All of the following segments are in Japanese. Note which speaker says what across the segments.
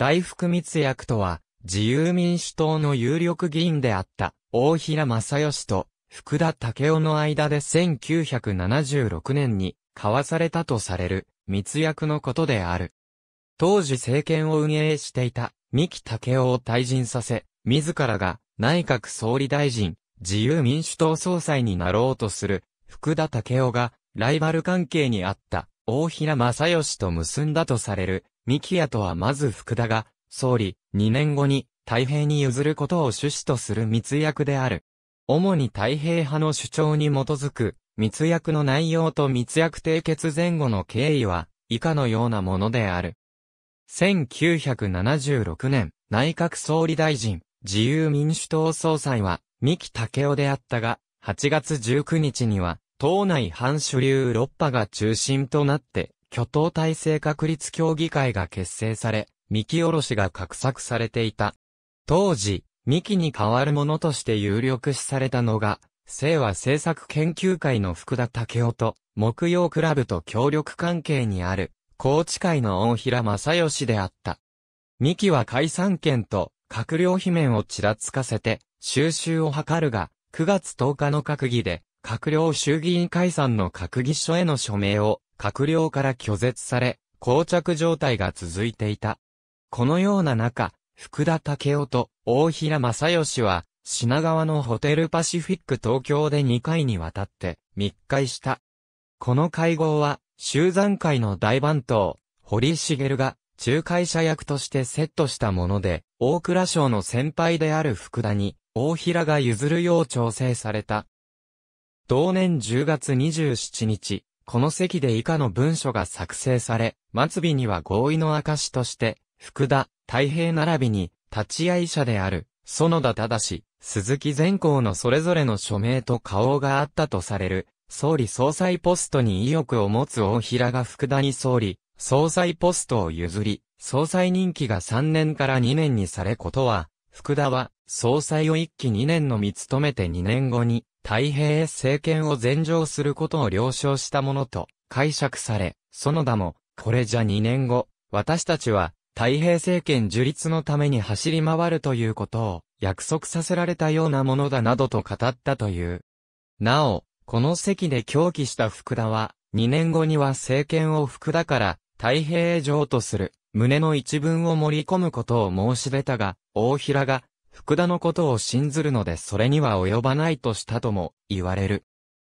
Speaker 1: 大福密約とは、自由民主党の有力議員であった、大平正義と福田武雄の間で1976年に交わされたとされる密約のことである。当時政権を運営していた三木武雄を退陣させ、自らが内閣総理大臣、自由民主党総裁になろうとする福田武雄がライバル関係にあった大平正義と結んだとされる三木屋とはまず福田が、総理、2年後に、太平に譲ることを趣旨とする密約である。主に太平派の主張に基づく、密約の内容と密約締結前後の経緯は、以下のようなものである。1976年、内閣総理大臣、自由民主党総裁は、三木武夫であったが、8月19日には、党内反主流6派が中心となって、巨頭体制確立協議会が結成され、三木おろしが画策されていた。当時、三木に代わるものとして有力視されたのが、清和政策研究会の福田武夫と、木曜クラブと協力関係にある、高知会の大平正義であった。三木は解散権と、閣僚罷免をちらつかせて、収集を図るが、9月10日の閣議で、閣僚衆議院解散の閣議書への署名を閣僚から拒絶され、膠着状態が続いていた。このような中、福田武夫と大平正義は、品川のホテルパシフィック東京で2回にわたって密会した。この会合は、集山会の大番頭、堀茂が仲介者役としてセットしたもので、大倉省の先輩である福田に、大平が譲るよう調整された。同年10月27日、この席で以下の文書が作成され、末尾には合意の証として、福田、太平並びに、立会者である、園田正、鈴木善光のそれぞれの署名と顔があったとされる、総理総裁ポストに意欲を持つ大平が福田に総理、総裁ポストを譲り、総裁任期が3年から2年にされことは、福田は、総裁を一期二年のみ務めて二年後に、太平政権を全上することを了承したものと解釈され、園田も、これじゃ二年後、私たちは、太平政権樹立のために走り回るということを約束させられたようなものだなどと語ったという。なお、この席で狂気した福田は、二年後には政権を福田から太平へ上渡する胸の一文を盛り込むことを申し出たが、大平が、福田のことを信ずるのでそれには及ばないとしたとも言われる。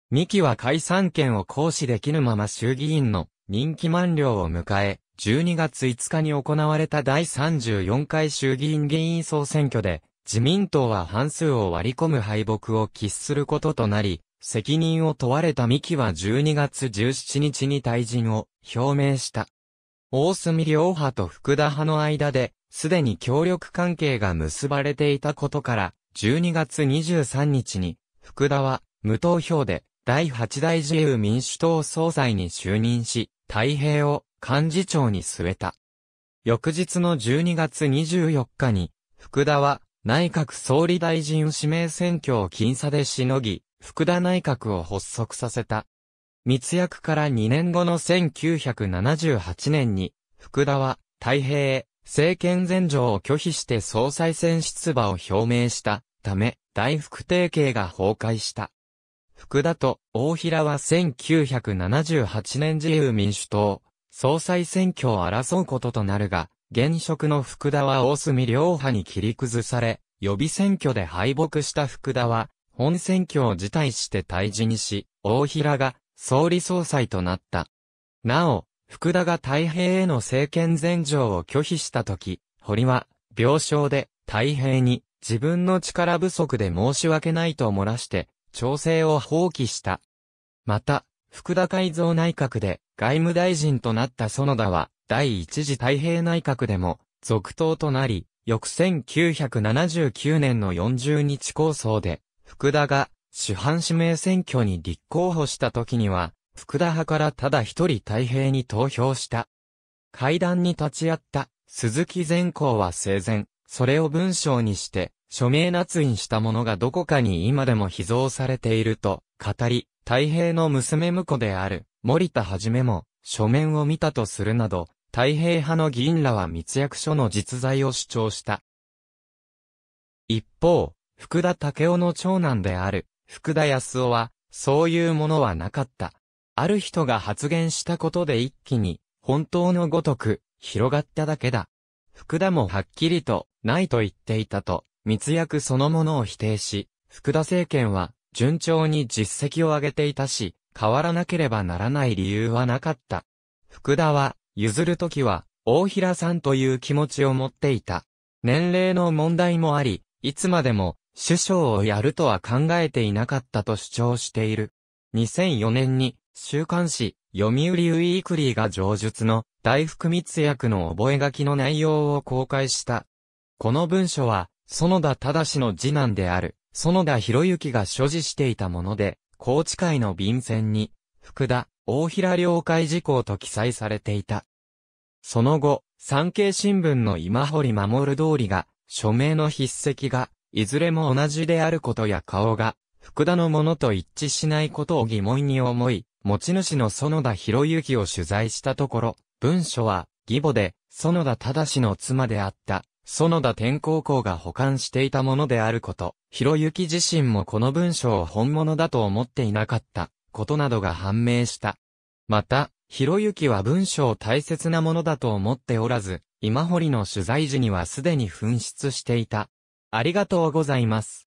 Speaker 1: 三木は解散権を行使できぬまま衆議院の任期満了を迎え、12月5日に行われた第34回衆議院議員総選挙で、自民党は半数を割り込む敗北を喫することとなり、責任を問われた三木は12月17日に退陣を表明した。大隅両派と福田派の間で、すでに協力関係が結ばれていたことから、12月23日に、福田は、無投票で、第8代自由民主党総裁に就任し、太平を幹事長に据えた。翌日の12月24日に、福田は内閣総理大臣指名選挙を僅差でしのぎ、福田内閣を発足させた。密約から2年後の1978年に、福田は、太平、政権前場を拒否して総裁選出馬を表明したため、大福定型が崩壊した。福田と大平は1978年自由民主党、総裁選挙を争うこととなるが、現職の福田は大隅両派に切り崩され、予備選挙で敗北した福田は、本選挙を辞退して退治にし、大平が総理総裁となった。なお、福田が太平への政権前情を拒否したとき、堀は、病床で、太平に、自分の力不足で申し訳ないと漏らして、調整を放棄した。また、福田改造内閣で、外務大臣となった園田は、第一次太平内閣でも、続投となり、翌1979年の40日構想で、福田が主犯指名選挙に立候補した時には、福田派からただ一人太平に投票した。会談に立ち会った鈴木善光は生前、それを文章にして、署名捺印したものがどこかに今でも秘蔵されていると語り、太平の娘婿である森田はじめも書面を見たとするなど、太平派の議員らは密約書の実在を主張した。一方、福田武雄の長男である福田康夫は、そういうものはなかった。ある人が発言したことで一気に、本当のごとく、広がっただけだ。福田もはっきりと、ないと言っていたと、密約そのものを否定し、福田政権は、順調に実績を上げていたし、変わらなければならない理由はなかった。福田は、譲るときは、大平さんという気持ちを持っていた。年齢の問題もあり、いつまでも、首相をやるとは考えていなかったと主張している。2004年に、週刊誌、読売ウィークリーが上述の大福密約の覚書の内容を公開した。この文書は、園田正の次男である、園田博之が所持していたもので、高知会の便箋に、福田、大平領海事項と記載されていた。その後、産経新聞の今堀守通りが、署名の筆跡が、いずれも同じであることや顔が、福田のものと一致しないことを疑問に思い、持ち主の園田博之を取材したところ、文書は、義母で、園田正の妻であった、園田天皇校が保管していたものであること、博之自身もこの文書を本物だと思っていなかった、ことなどが判明した。また、博之は文書を大切なものだと思っておらず、今堀の取材時にはすでに紛失していた、ありがとうございます。